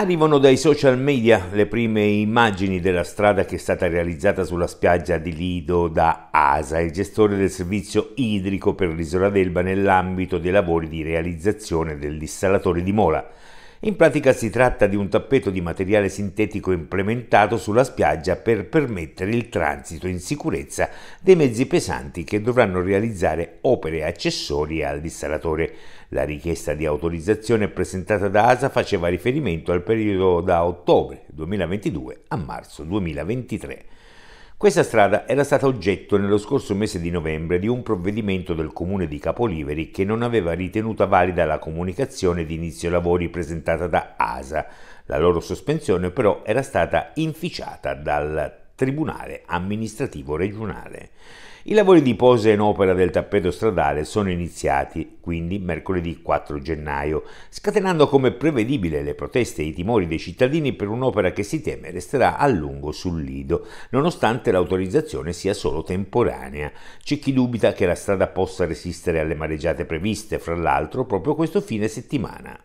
Arrivano dai social media le prime immagini della strada che è stata realizzata sulla spiaggia di Lido da ASA, il gestore del servizio idrico per l'isola d'Elba nell'ambito dei lavori di realizzazione dell'installatore di Mola. In pratica si tratta di un tappeto di materiale sintetico implementato sulla spiaggia per permettere il transito in sicurezza dei mezzi pesanti che dovranno realizzare opere accessorie al dissalatore. La richiesta di autorizzazione presentata da ASA faceva riferimento al periodo da ottobre 2022 a marzo 2023. Questa strada era stata oggetto nello scorso mese di novembre di un provvedimento del comune di Capoliveri che non aveva ritenuta valida la comunicazione di inizio lavori presentata da ASA. La loro sospensione però era stata inficiata dal Tribunale Amministrativo Regionale. I lavori di posa in opera del tappeto stradale sono iniziati quindi mercoledì 4 gennaio, scatenando come prevedibile le proteste e i timori dei cittadini per un'opera che si teme resterà a lungo sul lido, nonostante l'autorizzazione sia solo temporanea. C'è chi dubita che la strada possa resistere alle mareggiate previste, fra l'altro proprio questo fine settimana.